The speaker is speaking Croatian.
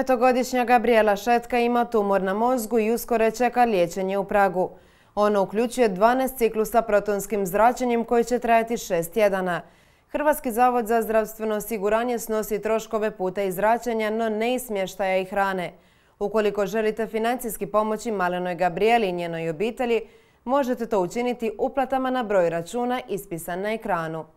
Petogodišnja Gabriela Šetka ima tumor na mozgu i uskore čeka liječenje u Pragu. Ono uključuje 12 ciklusa protonskim zračenjem koji će trajati šest tjedana. Hrvatski zavod za zdravstveno osiguranje snosi troškove puta i zračenja, no ne i smještaja i hrane. Ukoliko želite financijski pomoći malenoj Gabrieli i njenoj obitelji, možete to učiniti uplatama na broj računa ispisan na ekranu.